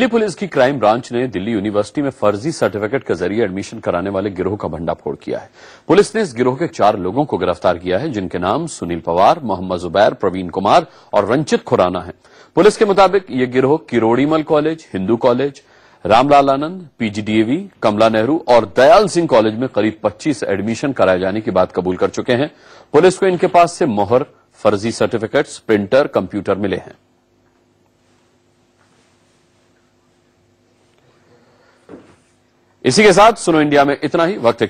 Delhi police की crime branch ने Delhi university में फर्जी सर्टिफिकेट के जरिए एडमिशन कराने वाले गिरोह का भंडाफोड़ किया है पुलिस ने इस गिरोह के चार लोगों को गिरफ्तार किया है जिनके नाम सुनील पवार मोहम्मद जुबैर प्रवीण कुमार और रंचित खुराना है पुलिस के मुताबिक ये गिरोह Kirori Mal college Hindu college Ramlal Anand PGDAV Kamla Nehru और दयाल सिंह कॉलेज में करीब 25 एडमिशन कराए जाने की बात कबूल कर चुके हैं पुलिस को इनके पास से मोहर फर्जी सर्टिफिकेट्स प्रिंटर कंप्यूटर मिले हैं इसी के साथ सुनो इंडिया में इतना ही वक्त